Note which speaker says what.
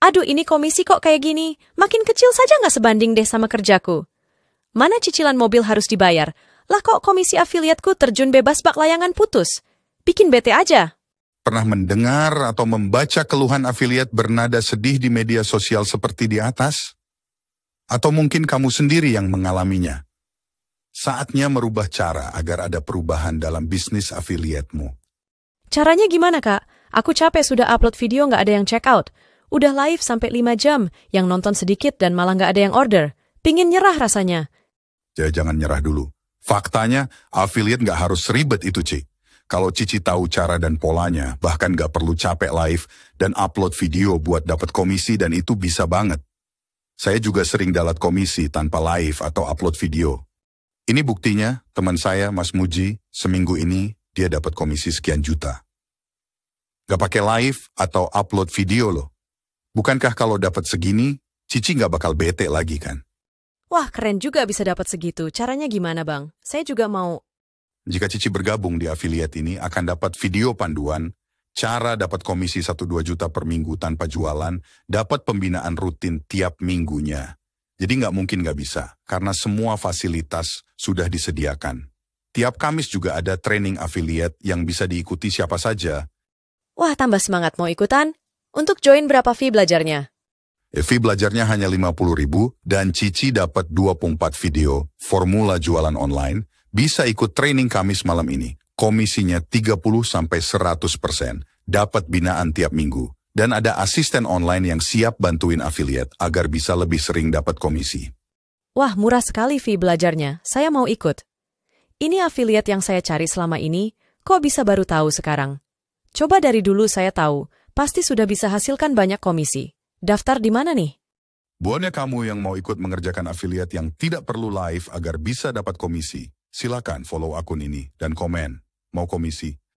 Speaker 1: Aduh ini komisi kok kayak gini, makin kecil saja nggak sebanding deh sama kerjaku. Mana cicilan mobil harus dibayar? Lah kok komisi afiliatku terjun bebas bak layangan putus? Bikin bete aja.
Speaker 2: Pernah mendengar atau membaca keluhan afiliat bernada sedih di media sosial seperti di atas? Atau mungkin kamu sendiri yang mengalaminya? Saatnya merubah cara agar ada perubahan dalam bisnis afiliatmu.
Speaker 1: Caranya gimana, Kak? Aku capek sudah upload video nggak ada yang check out. Udah live sampai 5 jam, yang nonton sedikit dan malah nggak ada yang order. Pingin nyerah rasanya.
Speaker 2: Ya jangan nyerah dulu. Faktanya, affiliate nggak harus ribet itu, Ci. Kalau Cici tahu cara dan polanya, bahkan nggak perlu capek live dan upload video buat dapat komisi dan itu bisa banget. Saya juga sering dapat komisi tanpa live atau upload video. Ini buktinya, teman saya, Mas Muji, seminggu ini dia dapat komisi sekian juta. Gak pakai live atau upload video loh. Bukankah kalau dapat segini, Cici nggak bakal bete lagi kan?
Speaker 1: Wah, keren juga bisa dapat segitu. Caranya gimana, Bang? Saya juga mau.
Speaker 2: Jika Cici bergabung di afiliat ini, akan dapat video panduan, cara dapat komisi 1-2 juta per minggu tanpa jualan, dapat pembinaan rutin tiap minggunya. Jadi nggak mungkin nggak bisa, karena semua fasilitas sudah disediakan. Tiap Kamis juga ada training afiliat yang bisa diikuti siapa saja.
Speaker 1: Wah, tambah semangat mau ikutan. Untuk join berapa fee belajarnya?
Speaker 2: Eh, fee belajarnya hanya 50.000 dan Cici dapat 24 video, formula jualan online, bisa ikut training Kamis malam ini. Komisinya 30 sampai 100%, dapat binaan tiap minggu. Dan ada asisten online yang siap bantuin affiliate agar bisa lebih sering dapat komisi.
Speaker 1: Wah, murah sekali fee belajarnya. Saya mau ikut. Ini affiliate yang saya cari selama ini, kok bisa baru tahu sekarang? Coba dari dulu saya tahu, Pasti sudah bisa hasilkan banyak komisi. Daftar di mana nih?
Speaker 2: Buatnya kamu yang mau ikut mengerjakan afiliat yang tidak perlu live agar bisa dapat komisi, silakan follow akun ini dan komen. Mau komisi?